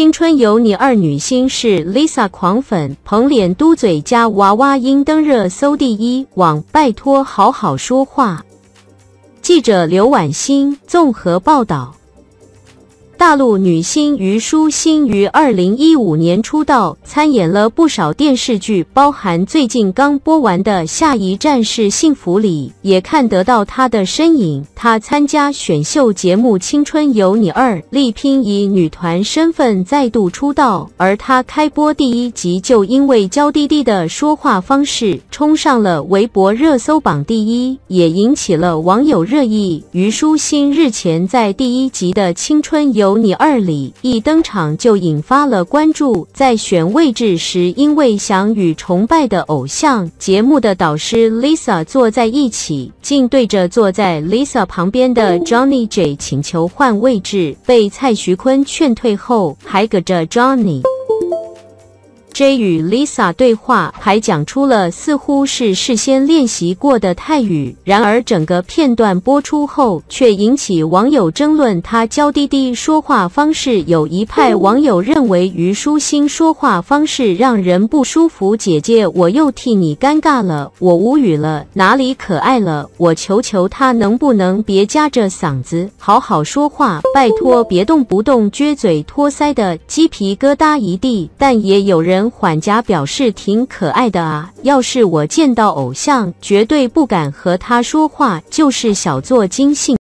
青春有你二女星是 Lisa 狂粉，捧脸嘟嘴加娃娃音登热搜第一，网拜托好好说话。记者刘婉欣，综合报道。大陆女星虞书欣于二零一五年出道，参演了不少电视剧，包含最近刚播完的《下一站是幸福》里，也看得到她的身影。她参加选秀节目《青春有你二》，力拼以女团身份再度出道，而她开播第一集就因为娇滴滴的说话方式冲上了微博热搜榜第一，也引起了网友热议。虞书欣日前在第一集的《青春有》。有你二里一登场就引发了关注，在选位置时，因为想与崇拜的偶像节目的导师 Lisa 坐在一起，竟对着坐在 Lisa 旁边的 Johnny J 请求换位置，被蔡徐坤劝退后，还搁着 Johnny。J 与 Lisa 对话，还讲出了似乎是事先练习过的泰语。然而整个片段播出后，却引起网友争论。他娇滴滴说话方式有一派，网友认为虞舒心说话方式让人不舒服。姐姐，我又替你尴尬了，我无语了，哪里可爱了？我求求他能不能别夹着嗓子好好说话，拜托别动不动撅嘴托腮的，鸡皮疙瘩一地。但也有人。缓颊表示挺可爱的啊！要是我见到偶像，绝对不敢和他说话，就是小作精性。